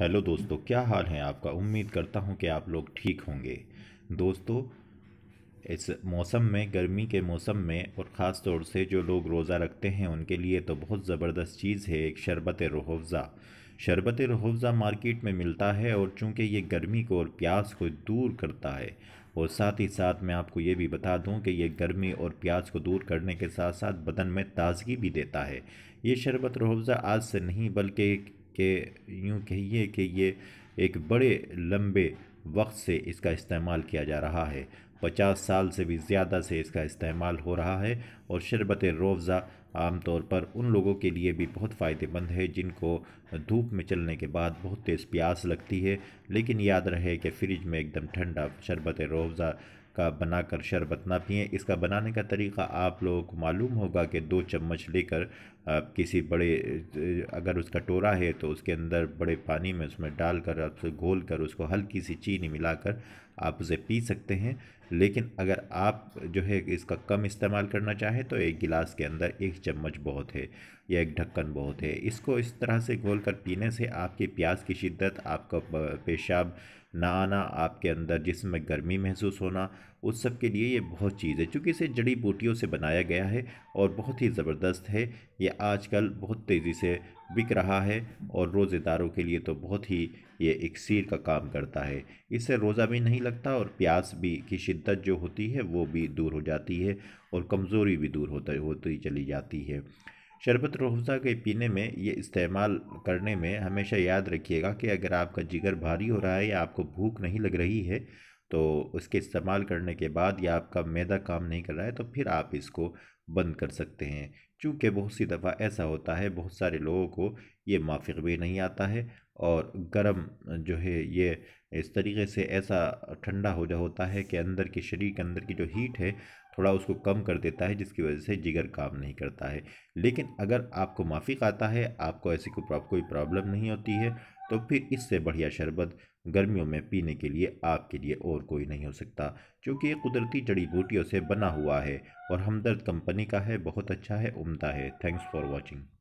hello दोस्तों क्या हाल है आपका उम्मीद करता हूँ कि आप लोग ठीक होंगे दोस्तों इस मौसम में गर्मी के मौसम में और ख़ास तौर से जो लोग रोज़ा रखते हैं उनके लिए तो बहुत ज़बरदस्त चीज़ है एक शरबत रोहफ़ा शरबत रोहफ़ा मार्केट में मिलता है और चूँकि ये गर्मी को और प्यास को दूर करता है और साथ ही साथ मैं आपको ये भी बता दूं कि यह गर्मी और प्यास को दूर करने के साथ साथ बदन में ताज़गी भी देता है ये शरबत रोहफ़ा आज से नहीं बल्कि कि यूँ कहिए कि ये एक बड़े लंबे वक्त से इसका इस्तेमाल किया जा रहा है पचास साल से भी ज़्यादा से इसका इस्तेमाल हो रहा है और शरबत आम आमतौर पर उन लोगों के लिए भी बहुत फ़ायदेमंद है जिनको धूप में चलने के बाद बहुत तेज़ प्यास लगती है लेकिन याद रहे कि फ्रिज में एकदम ठंडा शरबत रोज़ा का बनाकर शरबत ना पिए इसका बनाने का तरीका आप लोगों को मालूम होगा कि दो चम्मच लेकर आप किसी बड़े अगर उसका टोरा है तो उसके अंदर बड़े पानी में उसमें डालकर आप उसे घोल कर उसको हल्की सी चीनी मिलाकर आप उसे पी सकते हैं लेकिन अगर आप जो है इसका कम इस्तेमाल करना चाहें तो एक गिलास के अंदर एक चम्मच बहुत है या एक ढक्कन बहुत है इसको इस तरह से घोल कर पीने से आपकी प्यास की शिद्दत आपका पेशाब ना आना आपके अंदर जिसम में गर्मी महसूस होना उस सब के लिए ये बहुत चीज़ है चूँकि इसे जड़ी बूटियों से बनाया गया है और बहुत ही ज़बरदस्त है ये आजकल बहुत तेज़ी से बिक रहा है और रोज़ेदारों के लिए तो बहुत ही ये एक सीर का काम करता है इससे रोज़ा भी नहीं लगता और प्यास भी की शिद्दत जो होती है वो भी दूर हो जाती है और कमज़ोरी भी दूर होता होती चली जाती है शरबत रोज़ा के पीने में ये इस्तेमाल करने में हमेशा याद रखिएगा कि अगर आपका जिगर भारी हो रहा है या आपको भूख नहीं लग रही है तो उसके इस्तेमाल करने के बाद या आपका मैदा काम नहीं कर रहा है तो फिर आप इसको बंद कर सकते हैं क्योंकि बहुत सी दफ़ा ऐसा होता है बहुत सारे लोगों को ये माफिक भी नहीं आता है और गर्म जो है ये इस तरीके से ऐसा ठंडा हो जा होता है कि अंदर के शरीर के अंदर की जो हीट है थोड़ा उसको कम कर देता है जिसकी वजह से जिगर काम नहीं करता है लेकिन अगर आपको माफी आता है आपको ऐसी को कोई प्रॉब्लम नहीं होती है तो फिर इससे बढ़िया शरबत गर्मियों में पीने के लिए आपके लिए और कोई नहीं हो सकता क्योंकि ये कुदरती जड़ी बूटियों से बना हुआ है और हमदर्द कंपनी का है बहुत अच्छा है उम्दा है थैंक्स फॉर वॉचिंग